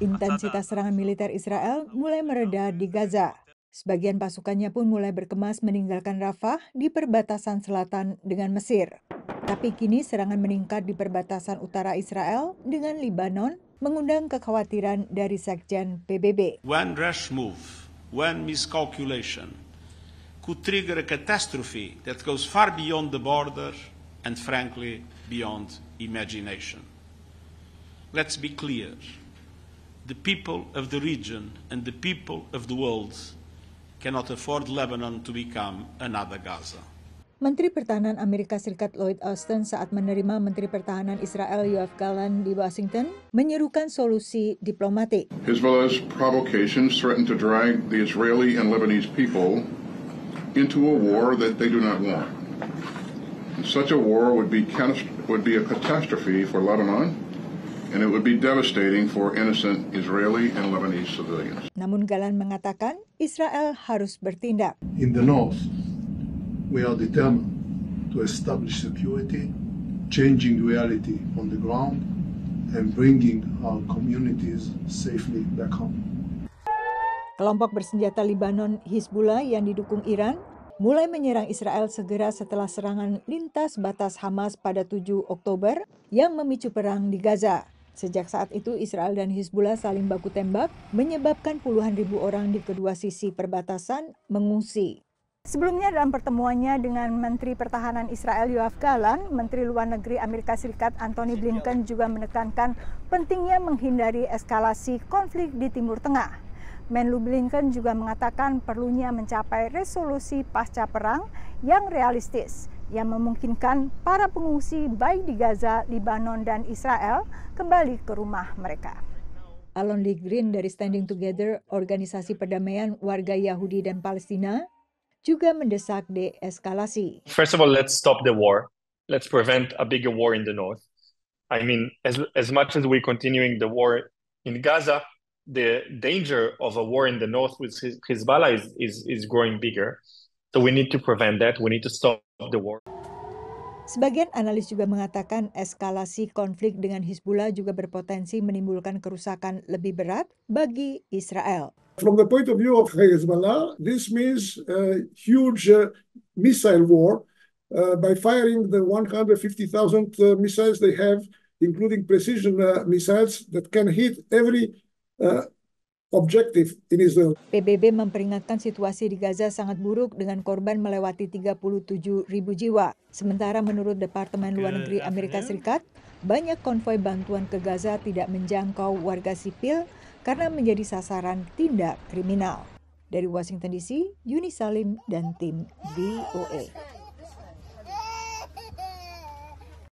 Intensitas serangan militer Israel mulai mereda di Gaza. Sebagian pasukannya pun mulai berkemas meninggalkan Rafah di perbatasan selatan dengan Mesir. Tapi kini serangan meningkat di perbatasan utara Israel dengan Lebanon, mengundang kekhawatiran dari Sekjen PBB. One rash move, one miscalculation could trigger a catastrophe that goes far beyond the border and frankly beyond imagination. Let's be clear. The people of the region and the people of the world cannot afford Lebanon to become another Gaza. Menteri Pertahanan Amerika Serikat Lloyd Austin saat menerima Menteri Pertahanan Israel Yoav Gallant di Washington menyerukan solusi diplomatik. Hezbollah's provocations threaten to drag the Israeli and Lebanese people into a war that they do not want. And such a war would be would be a catastrophe for Lebanon and it would be devastating for innocent Israeli and Lebanese civilians. Namun Galan mengatakan Israel harus bertindak. In the north, we are determined to establish security, changing reality on the ground, and bringing our communities safely back home. Kelompok bersenjata Libanon Hizbullah yang didukung Iran mulai menyerang Israel segera setelah serangan lintas batas Hamas pada 7 Oktober yang memicu perang di Gaza. Sejak saat itu, Israel dan Hizbullah saling baku tembak, menyebabkan puluhan ribu orang di kedua sisi perbatasan mengungsi. Sebelumnya dalam pertemuannya dengan Menteri Pertahanan Israel Yoav Galan, Menteri Luar Negeri Amerika Serikat Antony Blinken juga menekankan pentingnya menghindari eskalasi konflik di Timur Tengah. Menlu Blinken juga mengatakan perlunya mencapai resolusi pasca perang yang realistis yang memungkinkan para pengungsi baik di Gaza, Lebanon, dan Israel kembali ke rumah mereka. Alon Lee Green dari Standing Together, organisasi perdamaian warga Yahudi dan Palestina, juga mendesak deeskalasi. First of all, let's stop the war. Let's prevent a bigger war in the north. I mean, as, as much as we're continuing the war in Gaza, the danger of a war in the north with Hezbollah is, is, is growing bigger. So we need to prevent that. We need to stop the war. Sebagian analis juga mengatakan eskalasi konflik dengan Hizbullah juga berpotensi menimbulkan kerusakan lebih berat bagi Israel. From the point of view of Hezbollah, this means a huge uh, missile war uh, by firing the 150,000 uh, missiles they have, including precision missiles that can hit every objektif in Israel. PBB memperingatkan situasi di Gaza sangat buruk dengan korban melewati 37 ribu jiwa. Sementara menurut Departemen Luar Negeri Amerika Serikat, banyak konvoi bantuan ke Gaza tidak menjangkau warga sipil karena menjadi sasaran tindak kriminal. Dari Washington DC, Yuni Salim dan tim VOA.